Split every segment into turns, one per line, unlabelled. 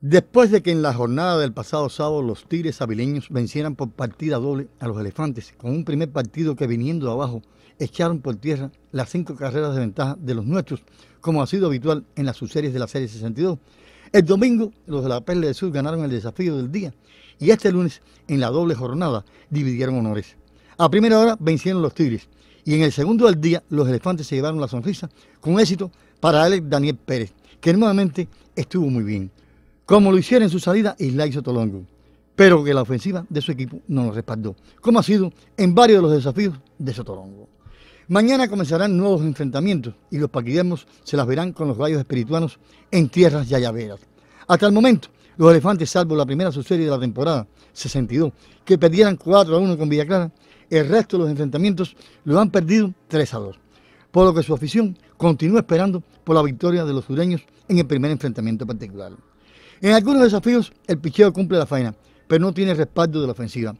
Después de que en la jornada del pasado sábado los Tigres avileños vencieran por partida doble a los Elefantes, con un primer partido que viniendo abajo echaron por tierra las cinco carreras de ventaja de los nuestros, como ha sido habitual en las subseries de la Serie 62. El domingo los de la Perla del Sur ganaron el desafío del día y este lunes en la doble jornada dividieron honores. A primera hora vencieron los Tigres y en el segundo del día los Elefantes se llevaron la sonrisa con éxito para Alex Daniel Pérez, que nuevamente estuvo muy bien como lo hicieron en su salida Islay Sotolongo, pero que la ofensiva de su equipo no lo respaldó, como ha sido en varios de los desafíos de Sotolongo. Mañana comenzarán nuevos enfrentamientos y los paquidermos se las verán con los rayos espirituanos en tierras yayaveras. Hasta el momento, los elefantes, salvo la primera subserie de la temporada, 62, que perdieran 4 a 1 con Villaclara, el resto de los enfrentamientos lo han perdido 3 a 2. Por lo que su afición continúa esperando por la victoria de los sureños en el primer enfrentamiento particular. En algunos desafíos el picheo cumple la faena, pero no tiene respaldo de la ofensiva.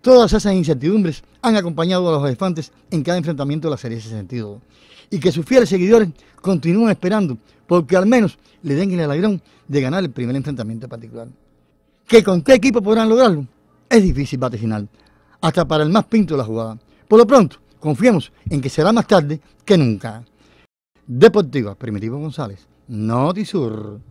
Todas esas incertidumbres han acompañado a los elefantes en cada enfrentamiento de la serie ese sentido. Y que sus fieles seguidores continúan esperando, porque al menos le den el alegrón de ganar el primer enfrentamiento particular. ¿Que con qué equipo podrán lograrlo? Es difícil vaticinar, hasta para el más pinto de la jugada. Por lo pronto, confiemos en que será más tarde que nunca. Deportiva, Primitivo González, Notisur.